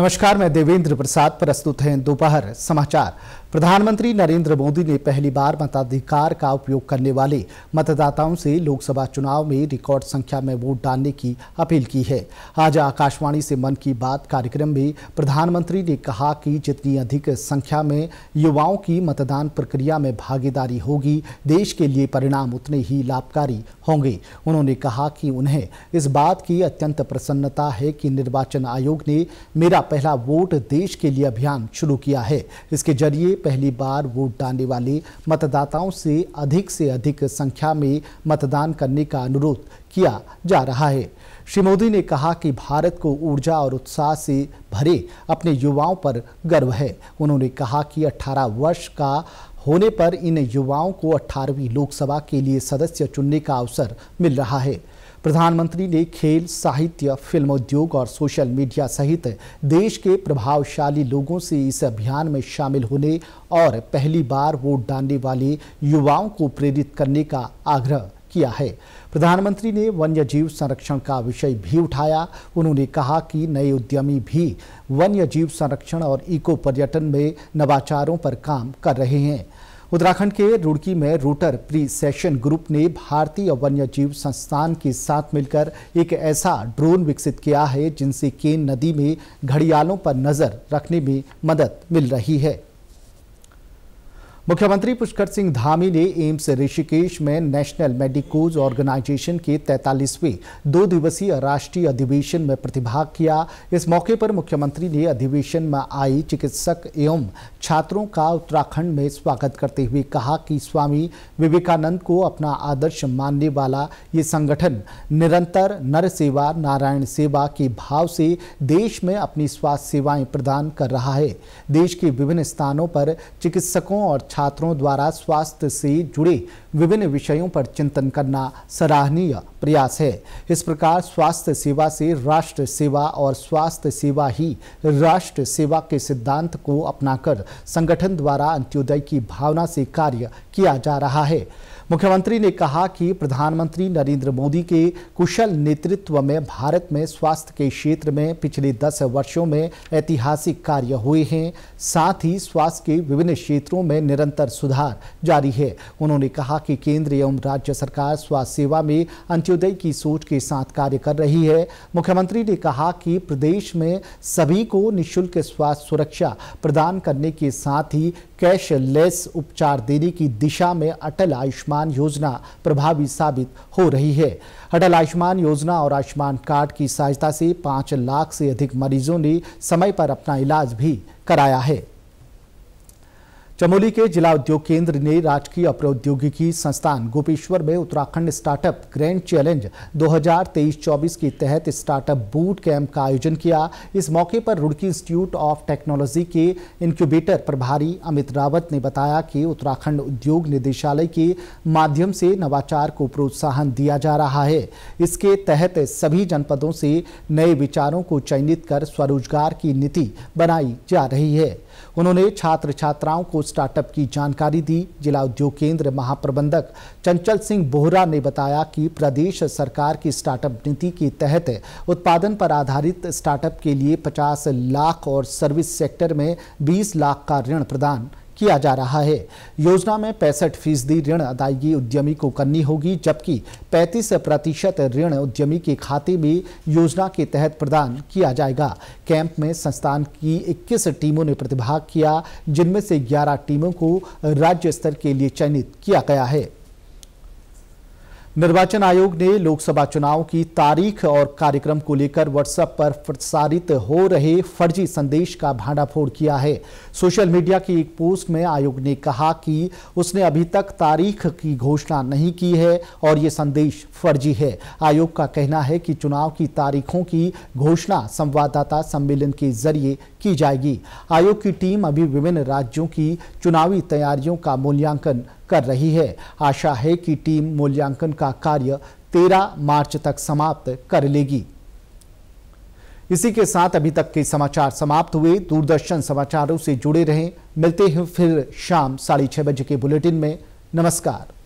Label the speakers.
Speaker 1: नमस्कार मैं देवेंद्र प्रसाद प्रस्तुत हैं दोपहर समाचार प्रधानमंत्री नरेंद्र मोदी ने पहली बार मताधिकार का उपयोग करने वाले मतदाताओं से लोकसभा चुनाव में रिकॉर्ड संख्या में वोट डालने की अपील की है आज आकाशवाणी से मन की बात कार्यक्रम में प्रधानमंत्री ने कहा कि जितनी अधिक संख्या में युवाओं की मतदान प्रक्रिया में भागीदारी होगी देश के लिए परिणाम उतने ही लाभकारी होंगे उन्होंने कहा कि उन्हें इस बात की अत्यंत प्रसन्नता है कि निर्वाचन आयोग ने मेरा पहला वोट देश के लिए अभियान शुरू किया है इसके जरिए पहली बार वोट डालने वाले मतदाताओं से अधिक से अधिक संख्या में मतदान करने का अनुरोध किया जा रहा है श्री मोदी ने कहा कि भारत को ऊर्जा और उत्साह से भरे अपने युवाओं पर गर्व है उन्होंने कहा कि 18 वर्ष का होने पर इन युवाओं को 18वीं लोकसभा के लिए सदस्य चुनने का अवसर मिल रहा है प्रधानमंत्री ने खेल साहित्य फिल्म उद्योग और सोशल मीडिया सहित देश के प्रभावशाली लोगों से इस अभियान में शामिल होने और पहली बार वोट डालने वाले युवाओं को प्रेरित करने का आग्रह किया है प्रधानमंत्री ने वन्य जीव संरक्षण का विषय भी उठाया उन्होंने कहा कि नए उद्यमी भी वन्य जीव संरक्षण और इको पर्यटन में नवाचारों पर काम कर रहे हैं उत्तराखंड के रुड़की में रूटर प्री सेशन ग्रुप ने भारतीय वन्य जीव संस्थान के साथ मिलकर एक ऐसा ड्रोन विकसित किया है जिनसे केन नदी में घड़ियालों पर नजर रखने में मदद मिल रही है मुख्यमंत्री पुष्कर सिंह धामी ने एम्स ऋषिकेश में नेशनल मेडिकोज ऑर्गेनाइजेशन के 43वें दो दिवसीय राष्ट्रीय अधिवेशन में प्रतिभाग किया इस मौके पर मुख्यमंत्री ने अधिवेशन में आई चिकित्सक एवं छात्रों का उत्तराखंड में स्वागत करते हुए कहा कि स्वामी विवेकानंद को अपना आदर्श मानने वाला ये संगठन निरंतर नर सेवा नारायण सेवा के भाव से देश में अपनी स्वास्थ्य सेवाएं प्रदान कर रहा है देश के विभिन्न स्थानों पर चिकित्सकों और छात्रों द्वारा स्वास्थ्य से जुड़े विभिन्न विषयों पर चिंतन करना सराहनीय प्रयास है इस प्रकार स्वास्थ्य सेवा से राष्ट्र सेवा और स्वास्थ्य सेवा ही राष्ट्र सेवा के सिद्धांत को अपनाकर संगठन द्वारा अंत्योदय की भावना से कार्य किया जा रहा है मुख्यमंत्री ने कहा कि प्रधानमंत्री नरेंद्र मोदी के कुशल नेतृत्व में भारत में स्वास्थ्य के क्षेत्र में पिछले दस वर्षों में ऐतिहासिक कार्य हुए हैं साथ ही स्वास्थ्य के विभिन्न क्षेत्रों में निरंतर सुधार जारी है उन्होंने कहा कि केंद्र एवं राज्य सरकार स्वास्थ्य सेवा में अंत्योदय की सोच के साथ कार्य कर रही है मुख्यमंत्री ने कहा कि प्रदेश में सभी को निःशुल्क स्वास्थ्य सुरक्षा प्रदान करने के साथ ही कैशलेस उपचार देने की दिशा में अटल आयुष्मान आयुष्मान योजना प्रभावी साबित हो रही है अटल आयुष्मान योजना और आयुष्मान कार्ड की सहायता से पाँच लाख से अधिक मरीजों ने समय पर अपना इलाज भी कराया है चमोली के जिला उद्योग केंद्र ने राजकीय प्रौद्योगिकी संस्थान गोपेश्वर में उत्तराखंड स्टार्टअप ग्रैंड चैलेंज 2023-24 के तहत स्टार्टअप बूट कैंप का आयोजन किया इस मौके पर रुड़की इंस्टीट्यूट ऑफ टेक्नोलॉजी के इनक्यूबेटर प्रभारी अमित रावत ने बताया कि उत्तराखंड उद्योग निदेशालय के माध्यम से नवाचार को प्रोत्साहन दिया जा रहा है इसके तहत सभी जनपदों से नए विचारों को चयनित कर स्वरोजगार की नीति बनाई जा रही है उन्होंने छात्र छात्राओं को स्टार्टअप की जानकारी दी जिला उद्योग केंद्र महाप्रबंधक चंचल सिंह बोहरा ने बताया कि प्रदेश सरकार की स्टार्टअप नीति के तहत उत्पादन पर आधारित स्टार्टअप के लिए 50 लाख और सर्विस सेक्टर में 20 लाख का ऋण प्रदान किया जा रहा है योजना में पैंसठ फीसदी ऋण अदायगी उद्यमी को करनी होगी जबकि 35 प्रतिशत ऋण उद्यमी के खाते में योजना के तहत प्रदान किया जाएगा कैंप में संस्थान की 21 टीमों ने प्रतिभाग किया जिनमें से 11 टीमों को राज्य स्तर के लिए चयनित किया गया है निर्वाचन आयोग ने लोकसभा चुनाव की तारीख और कार्यक्रम को लेकर व्हाट्सएप पर प्रसारित हो रहे फर्जी संदेश का भांडाफोड़ किया है सोशल मीडिया की एक पोस्ट में आयोग ने कहा कि उसने अभी तक तारीख की घोषणा नहीं की है और ये संदेश फर्जी है आयोग का कहना है कि चुनाव की तारीखों की घोषणा संवाददाता सम्मेलन के जरिए की जाएगी आयोग की टीम अभी विभिन्न राज्यों की चुनावी तैयारियों का मूल्यांकन कर रही है आशा है कि टीम मूल्यांकन का कार्य 13 मार्च तक समाप्त कर लेगी इसी के साथ अभी तक के समाचार समाप्त हुए दूरदर्शन समाचारों से जुड़े रहें मिलते हैं फिर शाम साढ़े छह बजे के बुलेटिन में नमस्कार